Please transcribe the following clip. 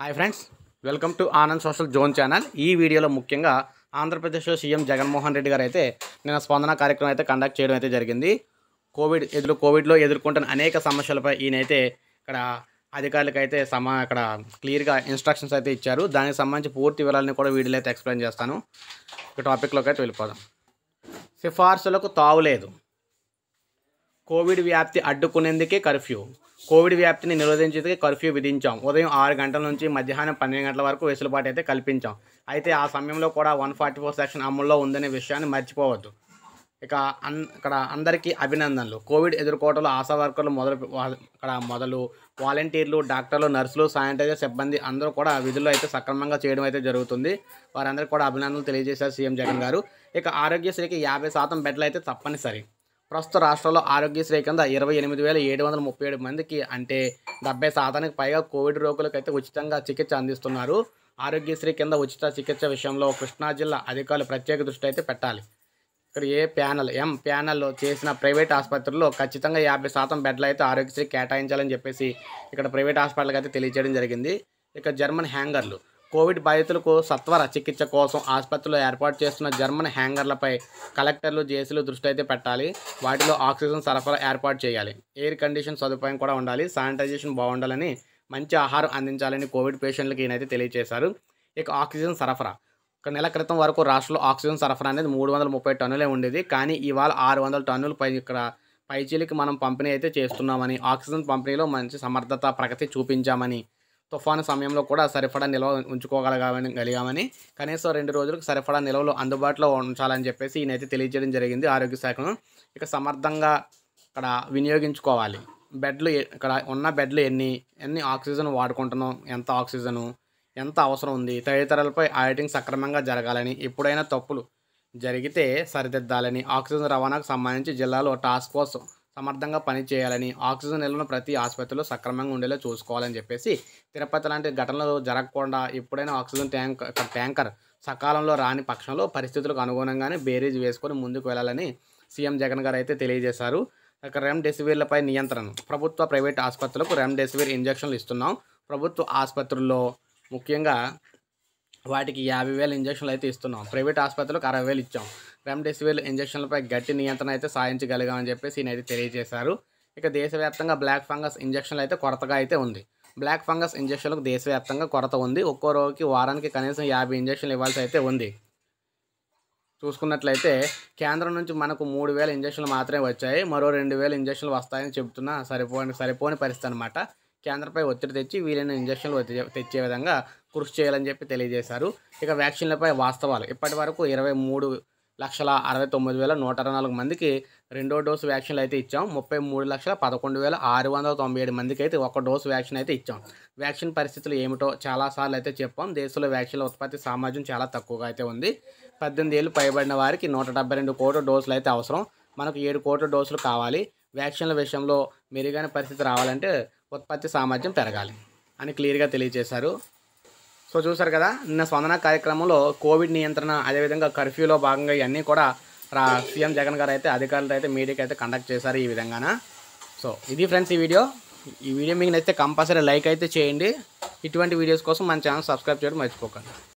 hi friends welcome to Anand social zone channel ఈ వీడియోలో ముఖ్యంగా ఆంధ్రప్రదేశ్లో సీఎం జగన్మోహన్ రెడ్డి గారు అయితే నిన్న స్పందన కార్యక్రమం అయితే కండక్ట్ చేయడం అయితే జరిగింది కోవిడ్ ఎదురు కోవిడ్లో ఎదుర్కొంటున్న అనేక సమస్యలపై ఈయనైతే ఇక్కడ అధికారులకు అయితే సమా ఇక్కడ క్లియర్గా ఇన్స్ట్రక్షన్స్ అయితే ఇచ్చారు దానికి సంబంధించి పూర్తి వివరాలను కూడా వీడియోలో అయితే ఎక్స్ప్లెయిన్ చేస్తాను ఇక టాపిక్లోకి అయితే వెళ్ళిపోదాం సిఫార్సులకు తావులేదు కోవిడ్ వ్యాప్తి అడ్డుకునేందుకే కర్ఫ్యూ కోవిడ్ వ్యాప్తిని నిరోధించేందుకు కర్ఫ్యూ విధించాం ఉదయం ఆరు గంటల నుంచి మధ్యాహ్నం పన్నెండు గంటల వరకు వెసులుబాటు అయితే కల్పించాం అయితే ఆ సమయంలో కూడా వన్ ఫార్టీ ఫోర్ సెక్షన్ అమల్లో ఉందనే విషయాన్ని మర్చిపోవద్దు ఇక అన్ ఇక్కడ అందరికీ అభినందనలు కోవిడ్ ఎదుర్కోవటంలో ఆశా వర్కర్లు మొదలు ఇక్కడ మొదలు వాలంటీర్లు డాక్టర్లు నర్సులు శానిటైజర్ సిబ్బంది అందరూ కూడా విధుల్లో అయితే సక్రమంగా చేయడం అయితే జరుగుతుంది వారందరికీ కూడా అభినందనలు తెలియజేశారు సీఎం జగన్ గారు ఇక ఆరోగ్యశ్రీకి యాభై శాతం బెడ్లు అయితే తప్పనిసరి ప్రస్తుత రాష్ట్రంలో ఆరోగ్యశ్రీ కింద ఇరవై ఎనిమిది వేల ఏడు వందల ముప్పై ఏడు మందికి అంటే డెబ్బై శాతానికి పైగా కోవిడ్ రోగులకైతే ఉచితంగా చికిత్స అందిస్తున్నారు ఆరోగ్యశ్రీ కింద ఉచిత చికిత్స విషయంలో కృష్ణా జిల్లా అధికారులు ప్రత్యేక దృష్టి అయితే పెట్టాలి ఇక్కడ ఏ ప్యానల్ ఎం ప్యానల్లో చేసిన ప్రైవేట్ ఆసుపత్రుల్లో ఖచ్చితంగా యాభై శాతం బెడ్లు అయితే ఆరోగ్యశ్రీ కేటాయించాలని చెప్పేసి ఇక్కడ ప్రైవేట్ హాస్పిటల్కి అయితే తెలియజేయడం జరిగింది ఇక జర్మన్ హ్యాంగర్లు కోవిడ్ బాధితులకు సత్వర చికిత్స కోసం ఆసుపత్రిలో ఏర్పాటు చేస్తున్న జర్మన్ హ్యాంగర్లపై కలెక్టర్లు జేసీలు దృష్టి అయితే పెట్టాలి వాటిలో ఆక్సిజన్ సరఫరా ఏర్పాటు చేయాలి ఎయిర్ కండిషన్ సదుపాయం కూడా ఉండాలి శానిటైజేషన్ బాగుండాలని మంచి ఆహారం అందించాలని కోవిడ్ పేషెంట్లకి ఈయనైతే తెలియజేశారు ఇక ఆక్సిజన్ సరఫరా ఒక నెల క్రితం వరకు రాష్ట్రంలో ఆక్సిజన్ సరఫరా అనేది మూడు వందల ముప్పై టన్నులే ఉండేది కానీ ఇవాళ ఆరు వందల టన్నులు పై ఇక్కడ పైచీలకి మనం పంపిణీ అయితే చేస్తున్నామని ఆక్సిజన్ పంపిణీలో మంచి సమర్థత ప్రగతి చూపించామని తుఫాను సమయంలో కూడా సరిపడా నిల్వ ఉంచుకోగలగామని గలిగామని కనీసం రెండు రోజులకు సరిపడా నిల్వలు అందుబాటులో ఉంచాలని చెప్పేసి ఈయనైతే తెలియజేయడం జరిగింది ఆరోగ్య శాఖను ఇక సమర్థంగా ఇక్కడ వినియోగించుకోవాలి బెడ్లు ఇక్కడ ఉన్న బెడ్లు ఎన్ని ఎన్ని ఆక్సిజన్ వాడుకుంటున్నాం ఎంత ఆక్సిజను ఎంత అవసరం ఉంది తదితరాలపై ఆడిటింగ్ సక్రమంగా జరగాలని ఎప్పుడైనా తప్పులు జరిగితే సరిదిద్దాలని ఆక్సిజన్ రవాణాకు సంబంధించి జిల్లాలో టాస్క్ ఫోర్స్ సమర్థంగా పనిచేయాలని ఆక్సిజన్ నిల్వను ప్రతి ఆసుపత్రిలో సక్రమంగా ఉండేలా చూసుకోవాలని చెప్పేసి తిరుపతి లాంటి ఘటనలు జరగకుండా ఎప్పుడైనా ఆక్సిజన్ ట్యాంక్ ట్యాంకర్ సకాలంలో రాని పక్షంలో పరిస్థితులకు అనుగుణంగానే బేరీజ్ వేసుకొని ముందుకు వెళ్ళాలని సీఎం జగన్ గారు అయితే తెలియజేశారు ఇక రెమ్డెసివిర్లపై నియంత్రణ ప్రభుత్వ ప్రైవేట్ ఆసుపత్రులకు రెమ్డెసివిర్ ఇంజక్షన్లు ఇస్తున్నాం ప్రభుత్వ ఆసుపత్రుల్లో ముఖ్యంగా వాటికి యాభై వేల ఇంజక్షన్లు అయితే ఇస్తున్నాం ప్రైవేట్ ఆసుపత్రులకు అరవై వేలు ఇచ్చాం రెమ్డెసివిర్ ఇంజక్షన్లపై గట్టి నియంత్రణ అయితే సాధించగలిగామని చెప్పేసి ఈయన అయితే తెలియజేశారు ఇక దేశవ్యాప్తంగా బ్లాక్ ఫంగస్ ఇంజక్షన్లు అయితే కొరతగా అయితే ఉంది బ్లాక్ ఫంగస్ ఇంజక్షన్లకు దేశవ్యాప్తంగా కొరత ఉంది ఒక్కో రోగికి వారానికి కనీసం యాభై ఇంజక్షన్లు ఇవ్వాల్సి అయితే ఉంది చూసుకున్నట్లయితే కేంద్రం నుంచి మనకు మూడు వేల ఇంజక్షన్లు మాత్రమే వచ్చాయి మరో రెండు వేల ఇంజక్షన్లు వస్తాయని చెబుతున్న సరిపోని సరిపోని పరిస్థితి అనమాట కేంద్రంపై ఒత్తిడి తెచ్చి వీలైన ఇంజక్షన్లు తెచ్చే విధంగా కృషి చేయాలని చెప్పి తెలియజేశారు ఇక వ్యాక్సిన్లపై వాస్తవాలు ఇప్పటి వరకు ఇరవై మూడు లక్షల అరవై తొమ్మిది వేల నూట అరవై నాలుగు మందికి రెండో డోసు వ్యాక్సిన్లు అయితే ఇచ్చాం ముప్పై మూడు లక్షల పదకొండు వేల ఆరు వందల తొంభై ఏడు మందికి అయితే ఒక డోసు వ్యాక్సిన్ అయితే ఇచ్చాం వ్యాక్సిన్ పరిస్థితులు ఏమిటో చాలాసార్లు అయితే చెప్పాం దేశంలో వ్యాక్సిన్ల ఉత్పత్తి సామర్థ్యం చాలా తక్కువగా అయితే ఉంది పద్దెనిమిది ఏళ్ళు పైబడిన వారికి నూట డెబ్బై రెండు కోట్ల డోసులు అయితే అవసరం మనకు ఏడు కోట్ల డోసులు కావాలి వ్యాక్సిన్ల విషయంలో మెరుగైన పరిస్థితి రావాలంటే ఉత్పత్తి సామర్థ్యం పెరగాలి అని క్లియర్గా తెలియజేశారు సో చూసారు కదా నిన్న స్పందన కార్యక్రమంలో కోవిడ్ నియంత్రణ అదేవిధంగా కర్ఫ్యూలో భాగంగా ఇవన్నీ కూడా రా సీఎం జగన్ గారు అయితే అధికారులతో అయితే మీడియాకి అయితే కండక్ట్ చేశారు ఈ విధంగాన సో ఇది ఫ్రెండ్స్ ఈ వీడియో ఈ వీడియో మీకు నచ్చితే కంపల్సరీ లైక్ అయితే చేయండి ఇటువంటి వీడియోస్ కోసం మన ఛానల్ సబ్స్క్రైబ్ చేయడం మర్చిపోకండి